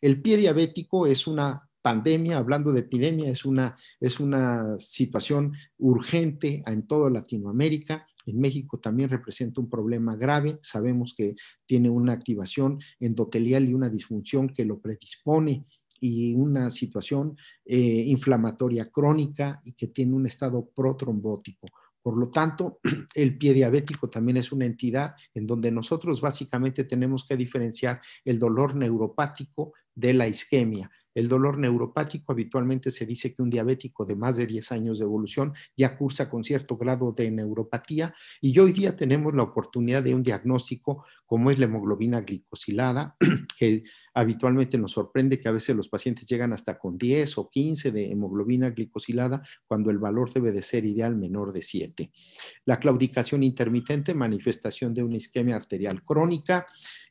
El pie diabético es una pandemia, hablando de epidemia, es una, es una situación urgente en toda Latinoamérica. En México también representa un problema grave. Sabemos que tiene una activación endotelial y una disfunción que lo predispone y una situación eh, inflamatoria crónica y que tiene un estado protrombótico. Por lo tanto, el pie diabético también es una entidad en donde nosotros básicamente tenemos que diferenciar el dolor neuropático de la isquemia. El dolor neuropático habitualmente se dice que un diabético de más de 10 años de evolución ya cursa con cierto grado de neuropatía y hoy día tenemos la oportunidad de un diagnóstico como es la hemoglobina glicosilada, que habitualmente nos sorprende que a veces los pacientes llegan hasta con 10 o 15 de hemoglobina glicosilada cuando el valor debe de ser ideal menor de 7. La claudicación intermitente, manifestación de una isquemia arterial crónica,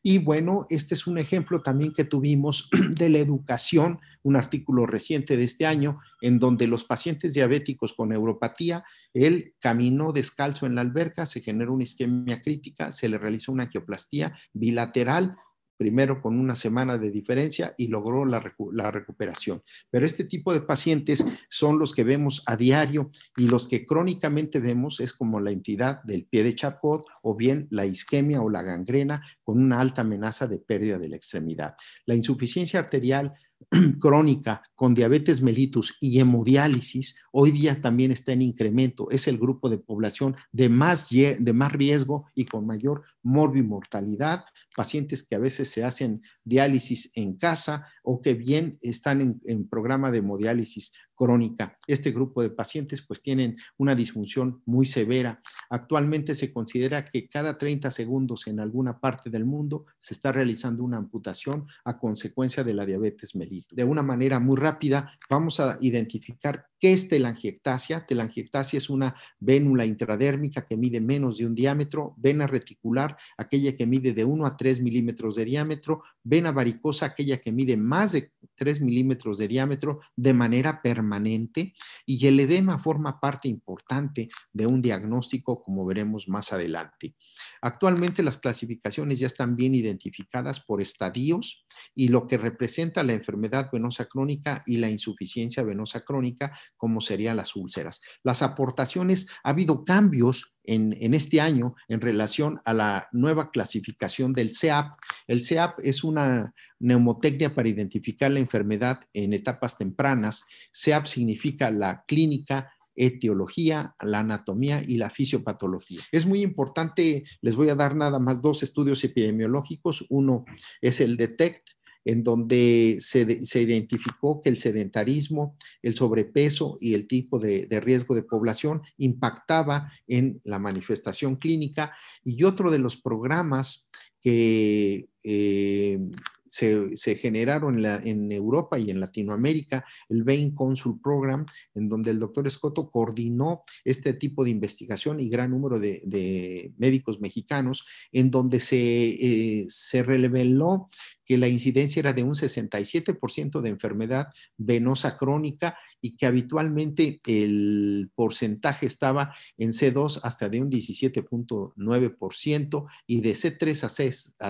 y bueno, este es un ejemplo también que tuvimos de la educación, un artículo reciente de este año, en donde los pacientes diabéticos con neuropatía, él caminó descalzo en la alberca, se generó una isquemia crítica, se le realizó una quioplastía bilateral primero con una semana de diferencia y logró la, recuperación. Pero este tipo de pacientes son los que vemos a diario y los que crónicamente vemos es como la entidad del pie de Charcot o bien la isquemia o la gangrena con una alta amenaza de pérdida de la extremidad. La insuficiencia arterial crónica con diabetes mellitus y hemodiálisis hoy día también está en incremento. Es el grupo de población de más, de más riesgo y con mayor morbimortalidad. Pacientes que a veces se hacen diálisis en casa o que bien están en, en programa de hemodiálisis crónica. Este grupo de pacientes pues tienen una disfunción muy severa. Actualmente se considera que cada 30 segundos en alguna parte del mundo se está realizando una amputación a consecuencia de la diabetes mellitus. De una manera muy rápida vamos a identificar qué es telangiectasia. Telangiectasia es una vénula intradérmica que mide menos de un diámetro, vena reticular, aquella que mide de 1 a 3 milímetros de diámetro, vena varicosa, aquella que mide más de 3 milímetros de diámetro de manera permanente permanente y el edema forma parte importante de un diagnóstico como veremos más adelante. Actualmente las clasificaciones ya están bien identificadas por estadios y lo que representa la enfermedad venosa crónica y la insuficiencia venosa crónica como serían las úlceras. Las aportaciones, ha habido cambios en, este año en relación a la nueva clasificación del CEAP. El CEAP es una neumotecnia para identificar la enfermedad en etapas tempranas. CEAP significa la clínica etiología, la anatomía y la fisiopatología. Es muy importante, les voy a dar nada más dos estudios epidemiológicos. Uno es el DETECT, e en donde se, identificó que el sedentarismo, el sobrepeso y el tipo de, riesgo de población impactaba en la manifestación clínica. Y otro de los programas que eh, se, generaron en, Europa y en Latinoamérica, el Bain Consul Program, en donde el doctor Escoto coordinó este tipo de investigación y gran número de, médicos mexicanos, en donde se, eh, se reveló que la incidencia era de un 67% de enfermedad venosa crónica y que habitualmente el porcentaje estaba en C2 hasta de un 17.9% y de C3 a,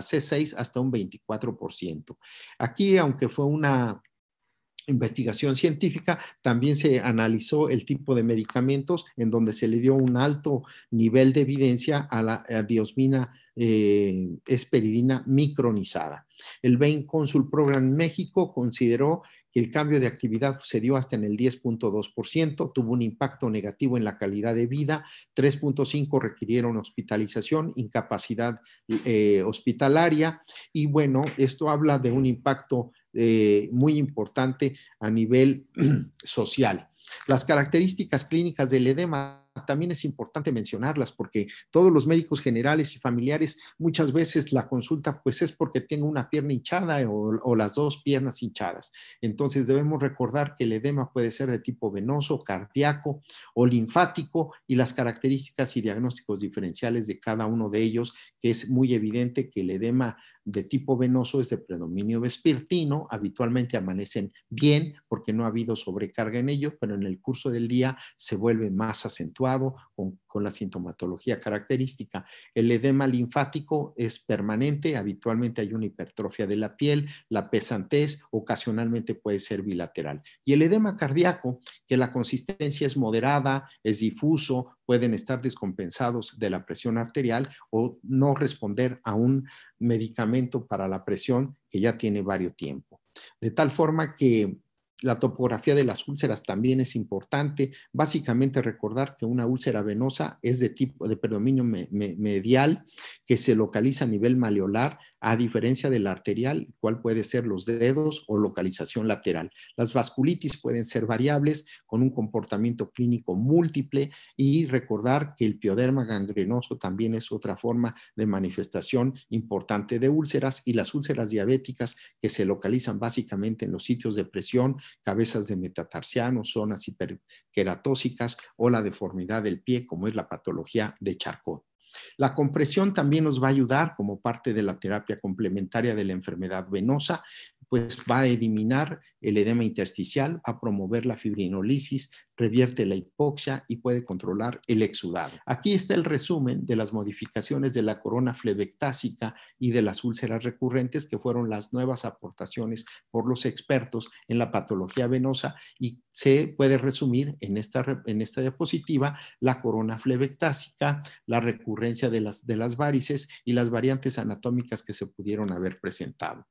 C, 6 hasta un 24%. Aquí, aunque fue una investigación científica, también se analizó el tipo de medicamentos en donde se le dio un alto nivel de evidencia a la diosmina eh, esperidina micronizada. El Bain Consul Program México consideró que el cambio de actividad se dio hasta en el 10.2%, tuvo un impacto negativo en la calidad de vida, 3.5 requirieron hospitalización, incapacidad eh, hospitalaria y bueno, esto habla de un impacto eh, muy importante a nivel social. Las características clínicas del edema también es importante mencionarlas porque todos los médicos generales y familiares muchas veces la consulta pues es porque tengo una pierna hinchada o, las dos piernas hinchadas. Entonces debemos recordar que el edema puede ser de tipo venoso, cardíaco o linfático y las características y diagnósticos diferenciales de cada uno de ellos, que es muy evidente que el edema de tipo venoso es de predominio vespertino, habitualmente amanecen bien porque no ha habido sobrecarga en ellos, pero en el curso del día se vuelve más acentuado con, la sintomatología característica. El edema linfático es permanente, habitualmente hay una hipertrofia de la piel, la pesantez ocasionalmente puede ser bilateral. Y el edema cardíaco, que la consistencia es moderada, es difuso, pueden estar descompensados de la presión arterial o no responder a un medicamento para la presión que ya tiene varios tiempo. De tal forma que la topografía de las úlceras también es importante. Básicamente recordar que una úlcera venosa es de tipo de predominio medial que se localiza a nivel maleolar, a diferencia de la arterial, cual puede ser los dedos o localización lateral. Las vasculitis pueden ser variables con un comportamiento clínico múltiple y recordar que el pioderma gangrenoso también es otra forma de manifestación importante de úlceras y las úlceras diabéticas que se localizan básicamente en los sitios de presión cabezas de metatarsiano, zonas hiperqueratósicas o la deformidad del pie, como es la patología de Charcot. La compresión también nos va a ayudar como parte de la terapia complementaria de la enfermedad venosa pues va a eliminar el edema intersticial, a promover la fibrinolisis, revierte la hipoxia y puede controlar el exudado. Aquí está el resumen de las modificaciones de la corona flebectásica y de las úlceras recurrentes que fueron las nuevas aportaciones por los expertos en la patología venosa y se puede resumir en esta, en esta diapositiva la corona flebectásica, la recurrencia de las, de las varices y las variantes anatómicas que se pudieron haber presentado.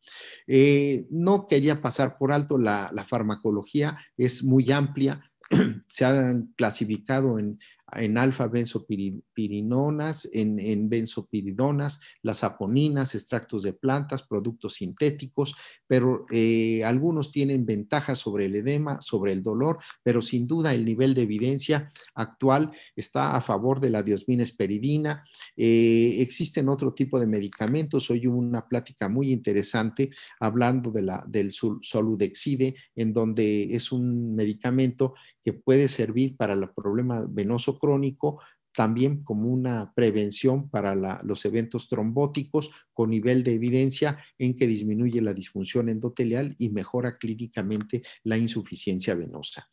Eh, no quería pasar por alto, la, farmacología es muy amplia, se han clasificado en en alfa-benzopirinonas, en, benzopiridonas, las aponinas, extractos de plantas, productos sintéticos, pero eh, algunos tienen ventajas sobre el edema, sobre el dolor, pero sin duda el nivel de evidencia actual está a favor de la diosmina esperidina. Eh, existen otro tipo de medicamentos. Hoy hubo una plática muy interesante hablando de la, del soludexide, en donde es un medicamento que puede servir para el problema venoso crónico también como una prevención para los eventos trombóticos con nivel de evidencia en que disminuye la disfunción endotelial y mejora clínicamente la insuficiencia venosa.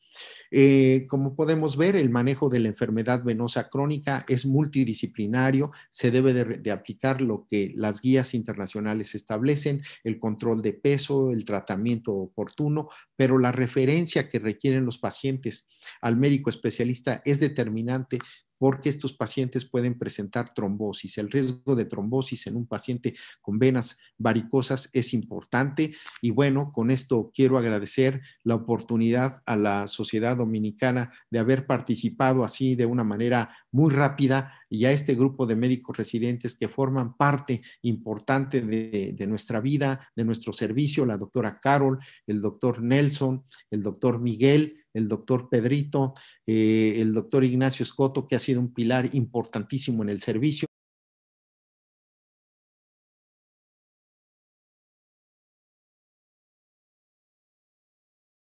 Eh, como podemos ver, el manejo de la enfermedad venosa crónica es multidisciplinario, se debe de aplicar lo que las guías internacionales establecen, el control de peso, el tratamiento oportuno, pero la referencia que requieren los pacientes al médico especialista es determinante porque estos pacientes pueden presentar trombosis. El riesgo de trombosis en un paciente con venas varicosas es importante. Y bueno, con esto quiero agradecer la oportunidad a la Sociedad Dominicana de haber participado así de una manera muy rápida y a este grupo de médicos residentes que forman parte importante de, nuestra vida, de nuestro servicio, la doctora Carol, el doctor Nelson, el doctor Miguel el doctor Pedrito, eh, el doctor Ignacio Escoto, que ha sido un pilar importantísimo en el servicio.